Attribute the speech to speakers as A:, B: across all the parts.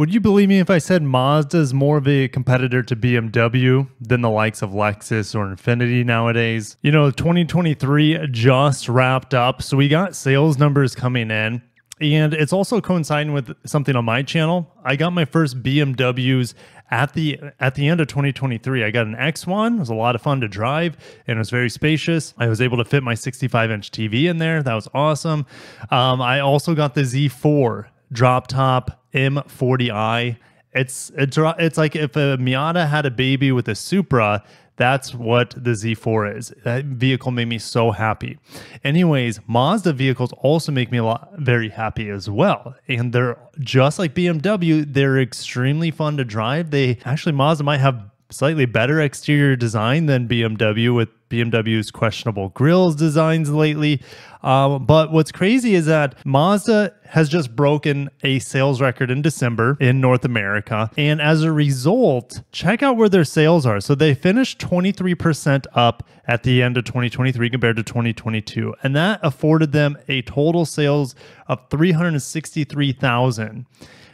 A: Would you believe me if I said Mazda is more of a competitor to BMW than the likes of Lexus or Infinity nowadays? You know, 2023 just wrapped up, so we got sales numbers coming in. And it's also coinciding with something on my channel. I got my first BMWs at the at the end of 2023. I got an X1. It was a lot of fun to drive and it was very spacious. I was able to fit my 65 inch TV in there. That was awesome. Um, I also got the Z4 drop top M40i. It's it's it's like if a Miata had a baby with a Supra, that's what the Z4 is. That vehicle made me so happy. Anyways, Mazda vehicles also make me a lot very happy as well. And they're just like BMW, they're extremely fun to drive. They actually Mazda might have slightly better exterior design than BMW with BMW's questionable grills designs lately. Um, but what's crazy is that Mazda has just broken a sales record in December in North America. And as a result, check out where their sales are. So they finished 23% up at the end of 2023 compared to 2022. And that afforded them a total sales of 363,000.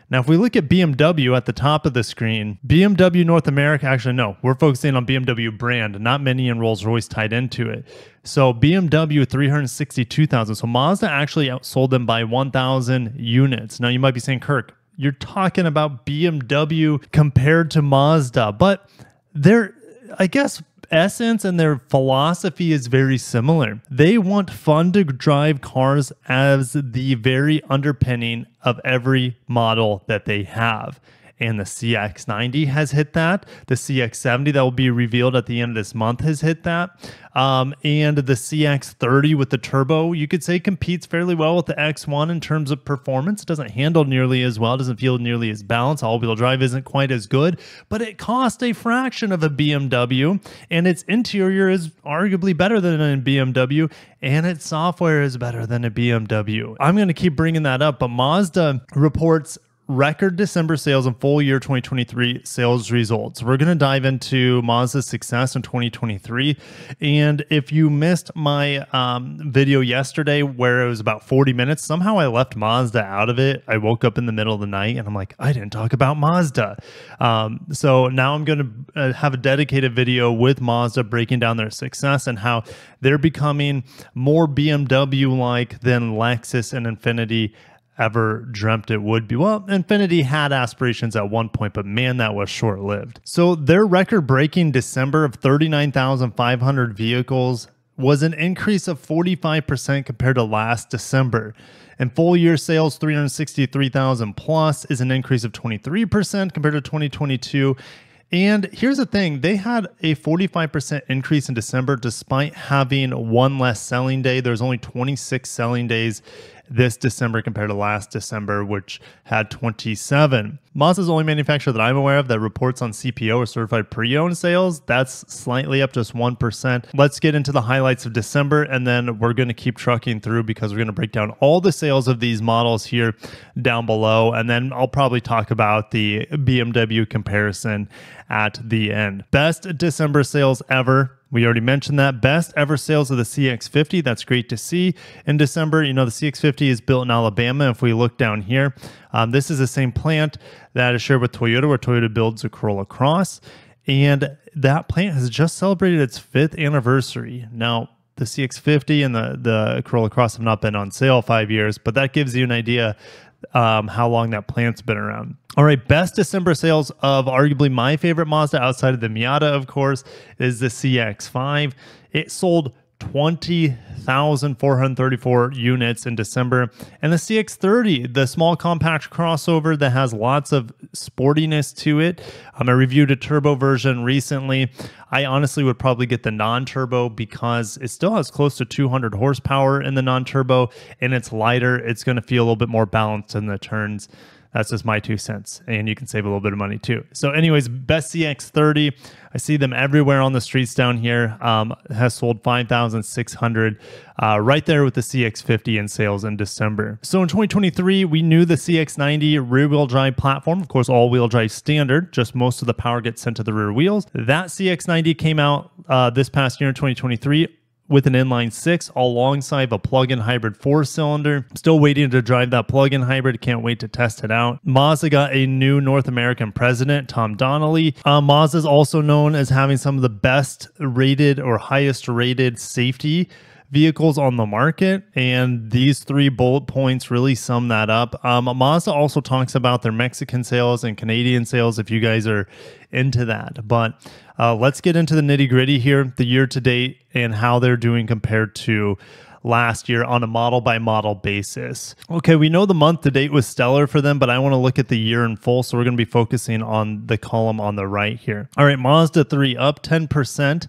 A: Now, if we look at BMW at the top of the screen, BMW North America, actually, no, we're focusing on BMW brand. Not many in Rolls Royce tied into it. So BMW 362,000. So Mazda actually outsold them by 1,000 units. Now, you might be saying, Kirk, you're talking about BMW compared to Mazda, but there, I guess essence and their philosophy is very similar. They want fun to drive cars as the very underpinning of every model that they have and the CX90 has hit that. The CX70 that will be revealed at the end of this month has hit that. Um, and the CX30 with the turbo, you could say competes fairly well with the X1 in terms of performance. It doesn't handle nearly as well, doesn't feel nearly as balanced. All wheel drive isn't quite as good, but it costs a fraction of a BMW, and its interior is arguably better than a BMW, and its software is better than a BMW. I'm going to keep bringing that up, but Mazda reports record December sales and full year 2023 sales results. We're going to dive into Mazda's success in 2023. And if you missed my um, video yesterday where it was about 40 minutes, somehow I left Mazda out of it. I woke up in the middle of the night and I'm like, I didn't talk about Mazda. Um, so now I'm going to uh, have a dedicated video with Mazda breaking down their success and how they're becoming more BMW like than Lexus and Infinity ever dreamt it would be. Well, Infinity had aspirations at one point, but man, that was short lived. So their record breaking December of 39,500 vehicles was an increase of 45% compared to last December. And full year sales 363,000 plus is an increase of 23% compared to 2022. And here's the thing they had a 45% increase in December despite having one less selling day. There's only 26 selling days this December compared to last December, which had 27. Mazda's only manufacturer that I'm aware of that reports on CPO or certified pre owned sales. That's slightly up just 1%. Let's get into the highlights of December, and then we're going to keep trucking through because we're going to break down all the sales of these models here down below. And then I'll probably talk about the BMW comparison at the end. Best December sales ever. We already mentioned that best ever sales of the CX50. That's great to see in December. You know, the CX50 is built in Alabama. If we look down here, um, this is the same plant that is shared with Toyota, where Toyota builds a Corolla Cross. And that plant has just celebrated its fifth anniversary. Now, the CX50 and the, the Corolla Cross have not been on sale five years, but that gives you an idea um, how long that plant's been around. All right, best December sales of arguably my favorite Mazda outside of the Miata, of course, is the CX5. It sold 20,434 units in December. And the CX30, the small compact crossover that has lots of sportiness to it. Um, I reviewed a turbo version recently. I honestly would probably get the non turbo because it still has close to 200 horsepower in the non turbo and it's lighter. It's going to feel a little bit more balanced in the turns. That's just my two cents. And you can save a little bit of money too. So, anyways, Best CX30, I see them everywhere on the streets down here, um, has sold 5,600 uh, right there with the CX50 in sales in December. So, in 2023, we knew the CX90 rear wheel drive platform, of course, all wheel drive standard, just most of the power gets sent to the rear wheels. That CX90 came out uh, this past year in 2023 with an inline six alongside a plug-in hybrid four cylinder. Still waiting to drive that plug-in hybrid. Can't wait to test it out. Mazda got a new North American president, Tom Donnelly. Uh, Mazda is also known as having some of the best rated or highest rated safety vehicles on the market. And these three bullet points really sum that up. Um, Mazda also talks about their Mexican sales and Canadian sales if you guys are into that. But uh, let's get into the nitty gritty here the year to date and how they're doing compared to last year on a model by model basis. Okay, we know the month to date was stellar for them, but I want to look at the year in full. So we're going to be focusing on the column on the right here. All right, Mazda 3 up 10%.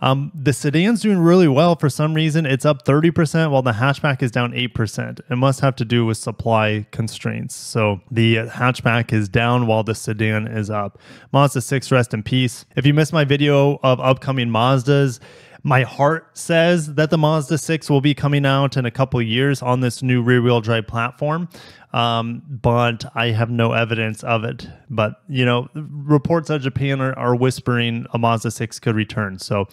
A: Um, the sedan's doing really well for some reason. It's up 30%, while the hatchback is down 8%. It must have to do with supply constraints. So the hatchback is down while the sedan is up. Mazda 6, rest in peace. If you missed my video of upcoming Mazdas, my heart says that the Mazda 6 will be coming out in a couple years on this new rear wheel drive platform, um, but I have no evidence of it. But, you know, reports out of Japan are, are whispering a Mazda 6 could return. So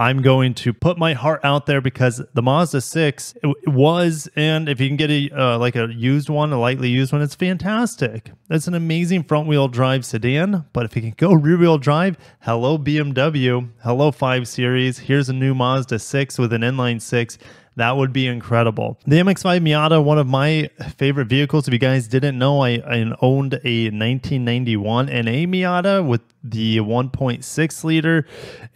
A: I'm going to put my heart out there because the Mazda 6 was, and if you can get a uh, like a used one, a lightly used one, it's fantastic. That's an amazing front wheel drive sedan. But if you can go rear wheel drive, hello BMW, hello 5 Series. Here's a new Mazda 6 with an inline 6. That would be incredible. The MX-5 Miata, one of my favorite vehicles. If you guys didn't know, I, I owned a 1991 NA Miata with the 1.6 liter,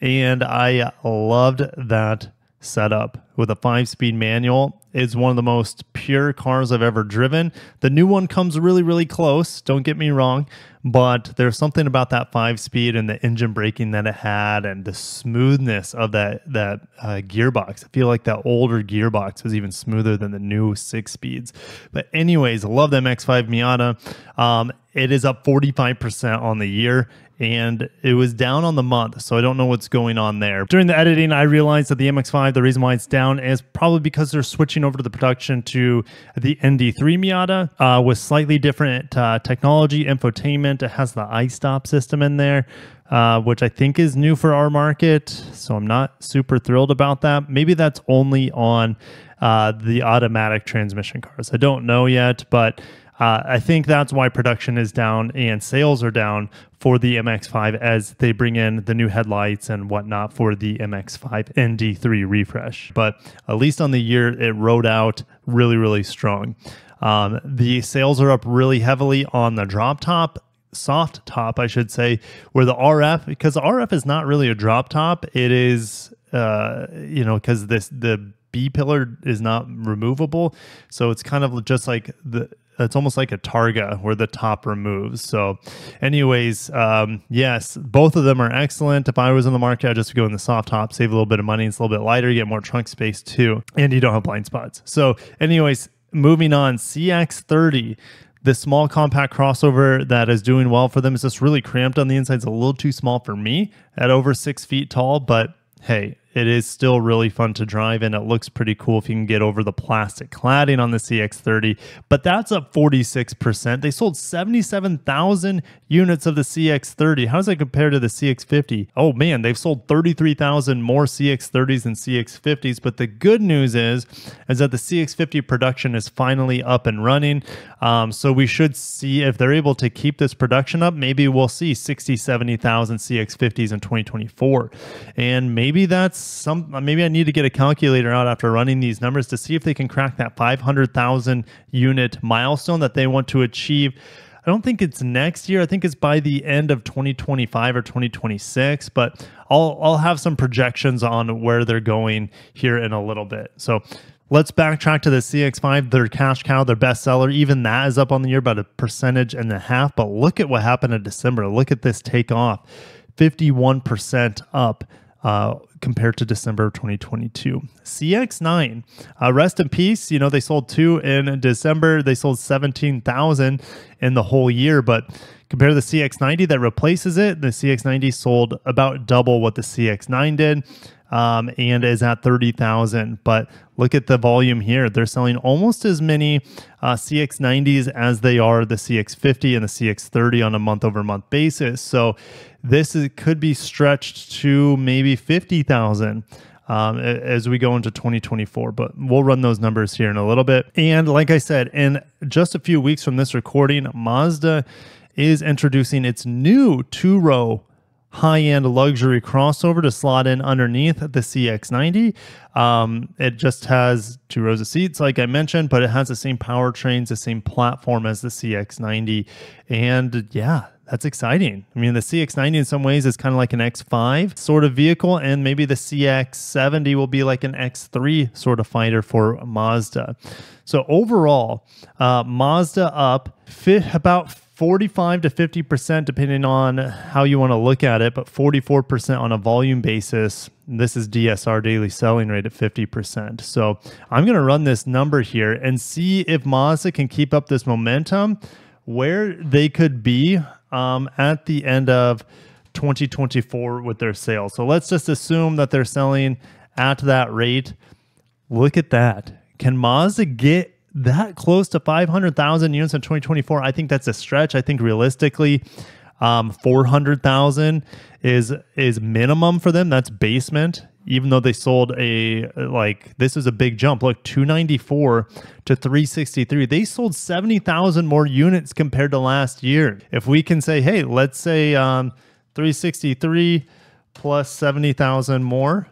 A: and I loved that setup with a five-speed manual is one of the most pure cars I've ever driven. The new one comes really, really close, don't get me wrong, but there's something about that five speed and the engine braking that it had and the smoothness of that, that uh, gearbox. I feel like that older gearbox was even smoother than the new six speeds. But, anyways, love the MX5 Miata. Um, it is up 45% on the year and it was down on the month. So I don't know what's going on there. During the editing, I realized that the MX5, the reason why it's down is probably because they're switching switching over to the production to the ND3 Miata uh, with slightly different uh, technology, infotainment. It has the iStop system in there, uh, which I think is new for our market. So I'm not super thrilled about that. Maybe that's only on uh, the automatic transmission cars. I don't know yet, but uh, I think that's why production is down and sales are down for the MX5 as they bring in the new headlights and whatnot for the MX5 ND3 refresh. But at least on the year, it rode out really, really strong. Um, the sales are up really heavily on the drop top soft top, I should say, where the RF, because the RF is not really a drop top. It is, uh, you know, because this the B pillar is not removable, so it's kind of just like the it's almost like a targa where the top removes. So, anyways, um, yes, both of them are excellent. If I was in the market, I'd just go in the soft top, save a little bit of money. It's a little bit lighter, you get more trunk space too, and you don't have blind spots. So, anyways, moving on, CX30 the small compact crossover that is doing well for them is just really cramped on the inside. It's a little too small for me at over six feet tall, but hey, it is still really fun to drive and it looks pretty cool if you can get over the plastic cladding on the CX30, but that's up 46%. They sold 77,000 units of the CX30. How does that compare to the CX50? Oh man, they've sold 33,000 more CX30s than CX50s, but the good news is is that the CX50 production is finally up and running. Um, so we should see if they're able to keep this production up, maybe we'll see 60, 70,000 CX50s in 2024. And maybe that's some maybe I need to get a calculator out after running these numbers to see if they can crack that 500,000 unit milestone that they want to achieve. I don't think it's next year. I think it's by the end of 2025 or 2026, but I'll I'll have some projections on where they're going here in a little bit. So Let's backtrack to the CX5, their cash cow, their bestseller. Even that is up on the year about a percentage and a half. But look at what happened in December. Look at this take off 51% up uh, compared to December of 2022. CX9, uh, rest in peace. You know, they sold two in December, they sold 17,000 in the whole year, but compared to the CX90 that replaces it, the CX90 sold about double what the CX9 did um, and is at 30,000. But look at the volume here. They're selling almost as many uh, CX90s as they are the CX50 and the CX30 on a month over month basis. So this is, could be stretched to maybe 50,000. Um, as we go into 2024. But we'll run those numbers here in a little bit. And like I said, in just a few weeks from this recording, Mazda is introducing its new two row high end luxury crossover to slot in underneath the CX90. Um, it just has two rows of seats, like I mentioned, but it has the same powertrains, the same platform as the CX90. And yeah, that's exciting. I mean, the CX90 in some ways is kind of like an X5 sort of vehicle, and maybe the CX70 will be like an X3 sort of fighter for Mazda. So overall, uh, Mazda up fit about 45 to 50%, depending on how you want to look at it, but 44% on a volume basis. This is DSR daily selling rate at 50%. So I'm going to run this number here and see if Mazda can keep up this momentum where they could be um, at the end of 2024 with their sales. So let's just assume that they're selling at that rate. Look at that. Can Mazda get that close to 500,000 units in 2024? I think that's a stretch. I think realistically, um, 400,000 is is minimum for them. That's basement even though they sold a like this is a big jump look 294 to 363 they sold 70,000 more units compared to last year if we can say hey let's say um, 363 plus 70,000 more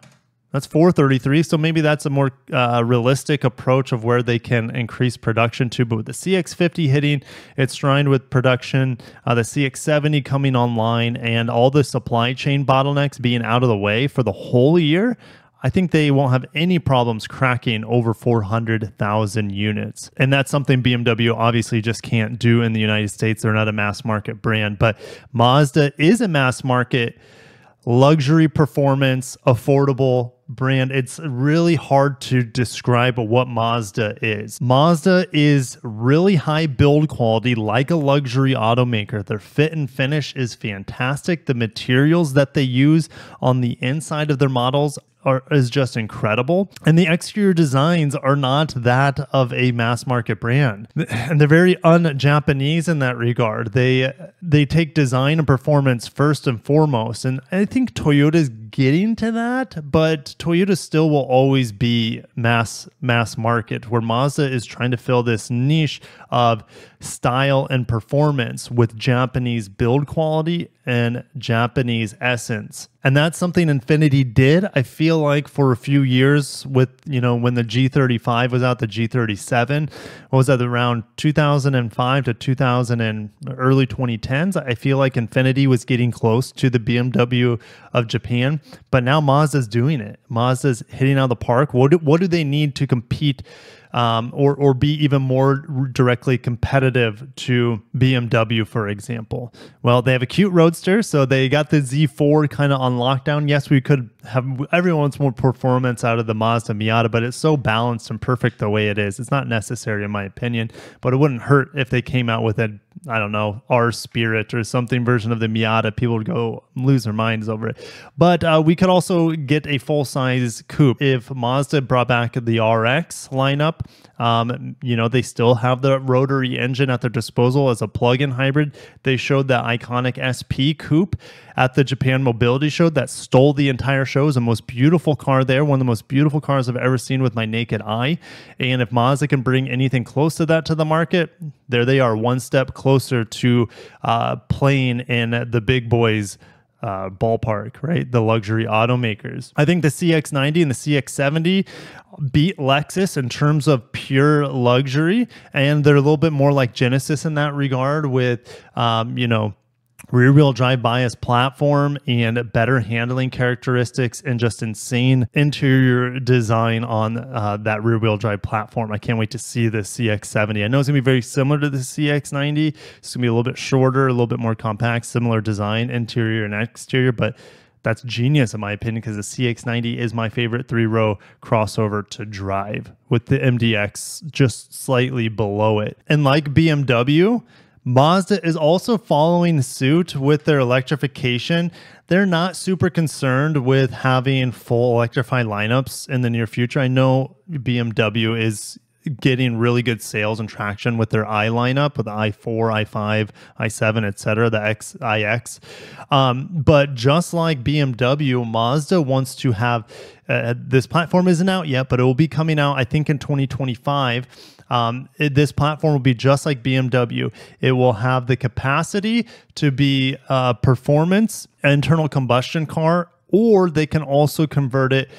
A: that's 433. So maybe that's a more uh, realistic approach of where they can increase production to. But with the CX50 hitting its stride with production, uh, the CX70 coming online, and all the supply chain bottlenecks being out of the way for the whole year, I think they won't have any problems cracking over 400,000 units. And that's something BMW obviously just can't do in the United States. They're not a mass market brand, but Mazda is a mass market luxury performance, affordable brand, it's really hard to describe what Mazda is. Mazda is really high build quality, like a luxury automaker. Their fit and finish is fantastic. The materials that they use on the inside of their models are, is just incredible. And the exterior designs are not that of a mass market brand. And they're very un-Japanese in that regard. They they take design and performance first and foremost. And I think Toyota's getting to that, but Toyota still will always be mass mass market where Mazda is trying to fill this niche of style and performance with Japanese build quality and Japanese essence. And that's something Infinity did. I feel like for a few years with, you know, when the G35 was out, the G37 was that around 2005 to 2000 and early 2010s. I feel like Infinity was getting close to the BMW of Japan, but now Mazda's doing it. Mazda's hitting out of the park. What do, what do they need to compete um, or or be even more directly competitive to BMW, for example? Well, they have a cute roadster, so they got the Z4 kind of on lockdown. Yes, we could have everyone wants more performance out of the Mazda Miata, but it's so balanced and perfect the way it is. It's not necessary in my opinion, but it wouldn't hurt if they came out with a I don't know R Spirit or something version of the Miata. People would go lose their minds over it. But uh, we could also get a full size coupe if Mazda brought back the RX lineup. Um, you know they still have the rotary engine at their disposal as a plug-in hybrid. They showed the iconic SP coupe at the Japan Mobility Show that stole the entire show. It was the most beautiful car there, one of the most beautiful cars I've ever seen with my naked eye. And if Mazda can bring anything close to that to the market, there they are, one step closer to uh, playing in the big boys' Uh, ballpark, right? The luxury automakers. I think the CX90 and the CX70 beat Lexus in terms of pure luxury, and they're a little bit more like Genesis in that regard, with um, you know rear wheel drive bias platform and better handling characteristics and just insane interior design on uh, that rear wheel drive platform. I can't wait to see the CX70. I know it's going to be very similar to the CX90. It's going to be a little bit shorter, a little bit more compact, similar design, interior and exterior, but that's genius in my opinion because the CX90 is my favorite three row crossover to drive with the MDX just slightly below it. And like BMW, Mazda is also following suit with their electrification. They're not super concerned with having full electrified lineups in the near future. I know BMW is getting really good sales and traction with their i lineup with i4 i5 i7 etc the x ix um, but just like bmw mazda wants to have uh, this platform isn't out yet but it will be coming out i think in 2025 um, it, this platform will be just like BMW. It will have the capacity to be a performance internal combustion car or they can also convert it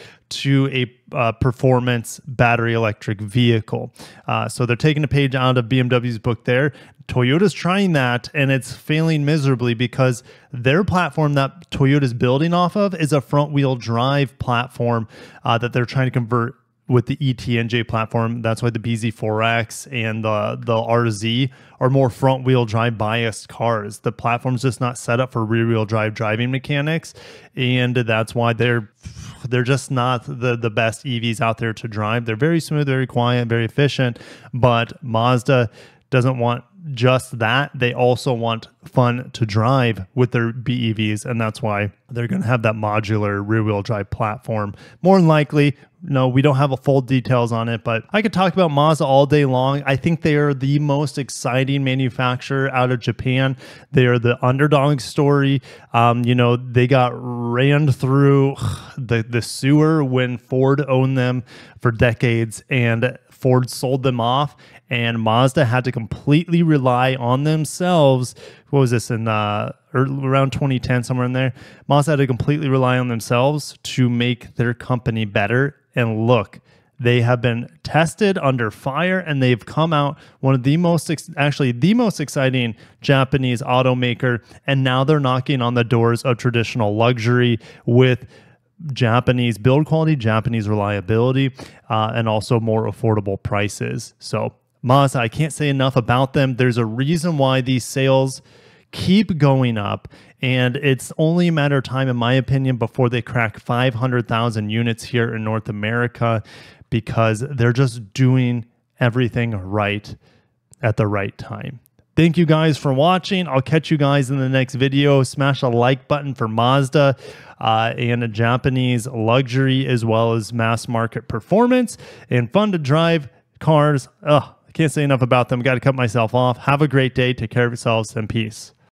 A: to a uh, performance battery electric vehicle. Uh, so they're taking a page out of BMW's book there. Toyota's trying that and it's failing miserably because their platform that Toyota's building off of is a front wheel drive platform uh, that they're trying to convert with the ETNJ platform. That's why the BZ4X and the the RZ are more front wheel drive biased cars. The platform's just not set up for rear wheel drive driving mechanics, and that's why they're they're just not the the best EVs out there to drive. They're very smooth, very quiet, very efficient, but Mazda doesn't want just that. They also want fun to drive with their BEVs. And that's why they're going to have that modular rear wheel drive platform. More than likely, no, we don't have a full details on it, but I could talk about Mazda all day long. I think they are the most exciting manufacturer out of Japan. They are the underdog story. Um, you know, they got ran through the, the sewer when Ford owned them for decades. And Ford sold them off, and Mazda had to completely rely on themselves. What was this in uh, er, around 2010, somewhere in there? Mazda had to completely rely on themselves to make their company better. And look, they have been tested under fire and they've come out one of the most, actually, the most exciting Japanese automaker. And now they're knocking on the doors of traditional luxury with Japanese build quality, Japanese reliability, uh, and also more affordable prices. So, Mazda, I can't say enough about them. There's a reason why these sales keep going up, and it's only a matter of time, in my opinion, before they crack 500,000 units here in North America because they're just doing everything right at the right time. Thank you guys for watching. I'll catch you guys in the next video. Smash a like button for Mazda uh, and a Japanese luxury as well as mass market performance and fun to drive cars. Ugh, I can't say enough about them. Got to cut myself off. Have a great day. Take care of yourselves and peace.